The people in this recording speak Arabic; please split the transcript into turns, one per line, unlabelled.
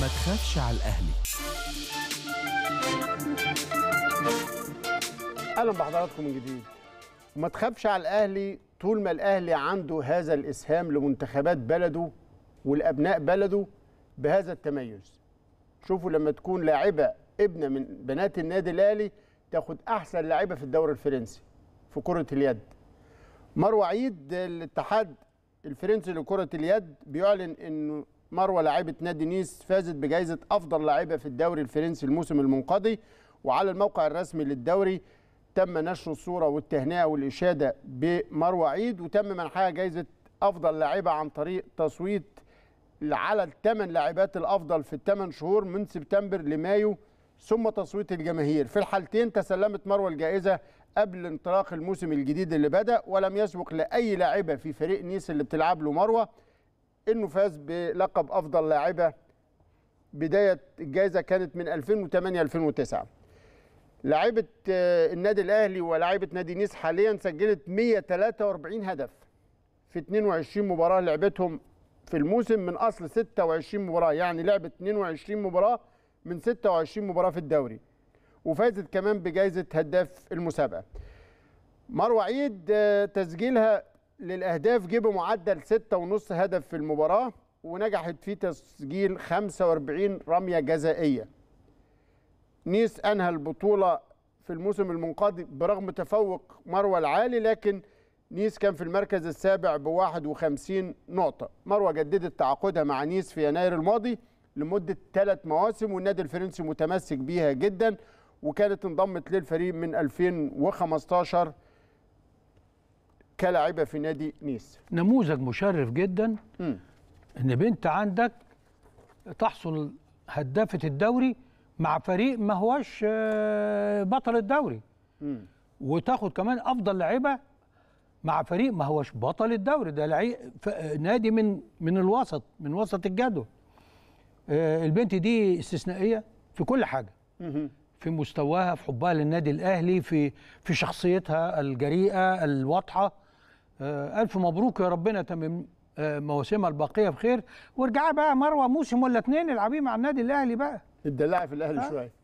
ما تخافش على الاهلي اهلا بحضراتكم من جديد ما تخافش على الاهلي طول ما الاهلي عنده هذا الاسهام لمنتخبات بلده والابناء بلده بهذا التميز شوفوا لما تكون لاعبه ابنه من بنات النادي الاهلي تاخد احسن لاعبه في الدوري الفرنسي في كره اليد مروه عيد الاتحاد الفرنسي لكره اليد بيعلن انه مروه لاعيبه نادي نيس فازت بجائزه افضل لاعيبه في الدوري الفرنسي الموسم المنقضي وعلى الموقع الرسمي للدوري تم نشر الصوره والتهنئه والاشاده بمروه عيد وتم منحها جائزه افضل لاعيبه عن طريق تصويت على الثمان لاعبات الافضل في الثمان شهور من سبتمبر لمايو ثم تصويت الجماهير في الحالتين تسلمت مروه الجائزه قبل انطلاق الموسم الجديد اللي بدا ولم يسبق لاي لاعبه في فريق نيس اللي بتلعب له مروه انه فاز بلقب افضل لاعبه بدايه الجائزه كانت من 2008 2009 لاعيبه النادي الاهلي ولاعيبه نادي نيس حاليا سجلت 143 هدف في 22 مباراه لعبتهم في الموسم من اصل 26 مباراه يعني لعبت 22 مباراه من 26 مباراه في الدوري وفازت كمان بجائزه هداف المسابقه مروه عيد آه، تسجيلها للاهداف جيب معدل 6.5 هدف في المباراه ونجحت في تسجيل 45 رميه جزائيه. نيس انهى البطوله في الموسم المنقضي برغم تفوق مروه العالي لكن نيس كان في المركز السابع ب 51 نقطه. مروه جددت تعاقدها مع نيس في يناير الماضي لمده ثلاث مواسم والنادي الفرنسي متمسك بيها جدا وكانت انضمت للفريق من 2015 كلاعبه في نادي نيس
نموذج مشرف جدا مم. ان بنت عندك تحصل هدافه الدوري مع فريق ما هوش آه، بطل الدوري مم. وتاخد كمان افضل لعيبه مع فريق ما هوش بطل الدوري ده لعيب نادي من من الوسط من وسط الجدول آه، البنت دي استثنائيه في كل حاجه في مستواها في حبها للنادي الاهلي في في شخصيتها الجريئه الواضحه آه، ألف مبروك يا ربنا تمم آه، مواسمها الباقية بخير وارجعي بقى مروة موسم ولا اتنين العبيه مع النادي الأهلي بقى اتدلعي في الأهلي شوية